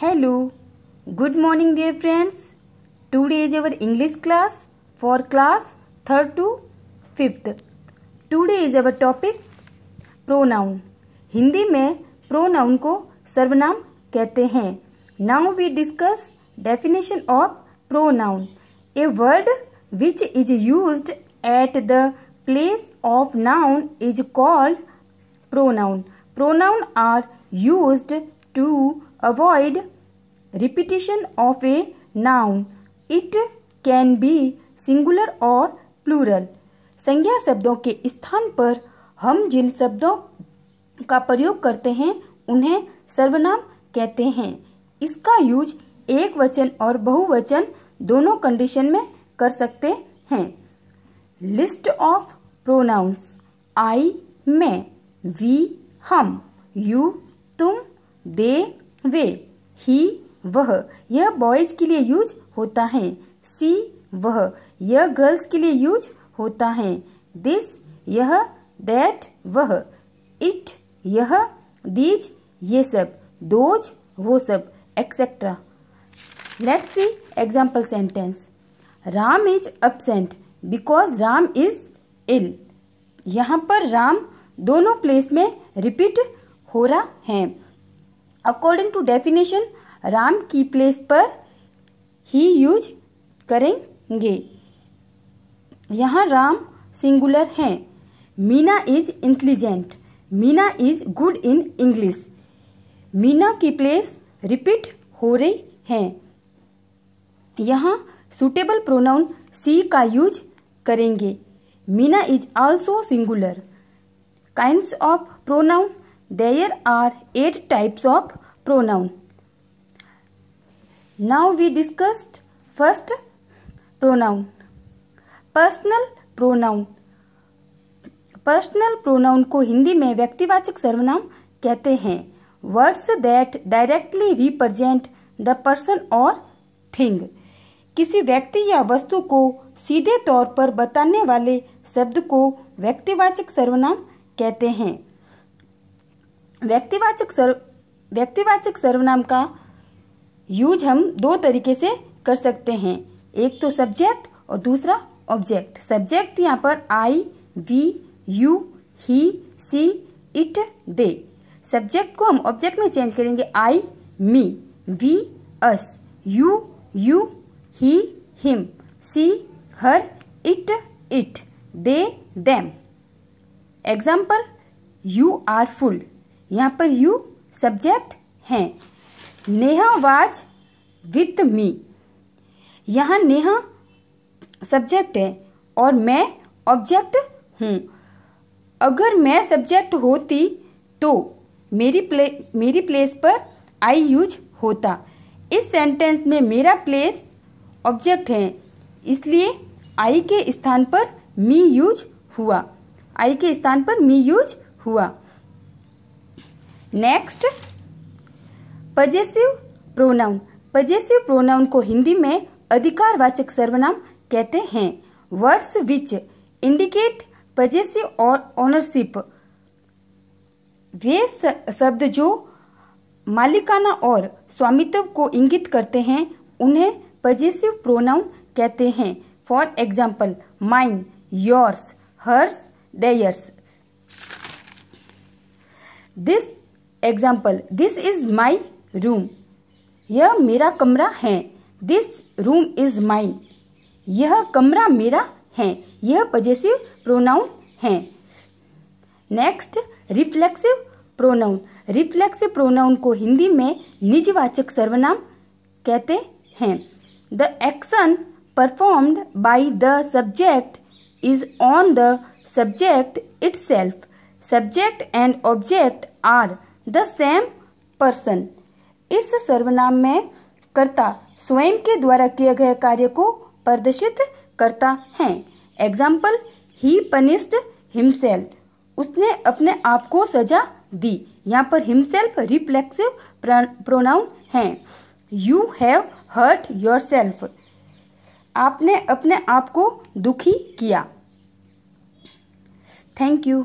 Hello good morning dear friends today is our English class for class third to fifth today is our topic pronoun Hindi में pronoun को सर्वनाम कहते हैं now we discuss definition of pronoun a word which is use at the place of noun is called pronoun pronoun are use to Avoid repetition of a noun. It can be singular और plural संज्ञा शब्दों के स्थान पर हम जिन शब्दों का प्रयोग करते हैं उन्हें सर्वनाम कहते हैं इसका यूज एक वचन और बहुवचन दोनों कंडीशन में कर सकते हैं लिस्ट ऑफ प्रोनाउंस आई मैं वी हम यू तुम दे वे ही वह यह बॉयज के लिए यूज होता है सी वह यह गर्ल्स के लिए यूज होता है दिस यह दैट वह इट यह दीज ये सब दोज वो सब etcetera let's see example sentence Ram is absent because Ram is ill यहाँ पर राम दोनों प्लेस में रिपीट हो रहा है अकॉर्डिंग टू डेफिनेशन राम की प्लेस पर ही यूज करेंगे यहाँ राम सिंगुलर हैं Meena is intelligent Meena is good in English Meena की प्लेस रिपीट हो रही हैं यहाँ सुटेबल प्रोनाउन सी का यूज करेंगे Meena is also singular kinds of pronoun there are eight types of pronoun now we discussed first pronoun personal pronoun personal pronoun को हिंदी में व्यक्तिवाचक सर्वनाम कहते हैं words that directly represent the person और थिंग किसी व्यक्ति या वस्तु को सीधे तौर पर बताने वाले शब्द को व्यक्तिवाचक सर्वनाम कहते हैं व्यक्तिवाचक सर्व व्यक्तिवाचक सर्वनाम का यूज हम दो तरीके से कर सकते हैं एक तो सब्जेक्ट और दूसरा ऑब्जेक्ट सब्जेक्ट यहाँ पर I we you he she it they subject को हम ऑब्जेक्ट में चेंज करेंगे I me we us you you he him she her it it they them example you are full यहाँ पर यू सब्जेक्ट हैं Neha was with me यहाँ Neha subject है और मैं ऑब्जेक्ट हूँ अगर मैं सब्जेक्ट होती तो मेरी प्ले मेरी प्लेस पर आई यूज होता इस सेंटेंस में मेरा प्लेस ऑब्जेक्ट है इसलिए आई के स्थान पर मी यूज हुआ आई के स्थान पर मी यूज हुआ next possessive pronoun possessive pronoun को हिंदी में अधिकारवाचक सर्वनाम कहते हैं वर्ड्स विच इंडिकेट पजेसिव और ओनरशिप वे शब्द जो मालिकाना और स्वामित्व को इंगित करते हैं उन्हें पजेसिव प्रोनाउन कहते हैं for example mine yours hers theirs this example this is my room यह मेरा कमरा है दिस रूम इज माइन यह कमरा मेरा है यह पजेसिव प्रोनाउन है next reflexive pronoun reflexive pronoun को हिंदी में निजवाचक सर्वनाम कहते हैं the action performed by the subject is on the subject itself subject and object are the same person इस सर्वनाम में कर्ता स्वयं के द्वारा किए गए कार्य को प्रदर्शित करता है एग्जाम्पल ही पनिस्ड हिमसेल्फ उसने अपने आप को सजा दी यहाँ पर हिमसेल्फ रिफ्लेक्सिव प्रोनाउन है you have hurt yourself आपने अपने आप को दुखी किया थैंक यू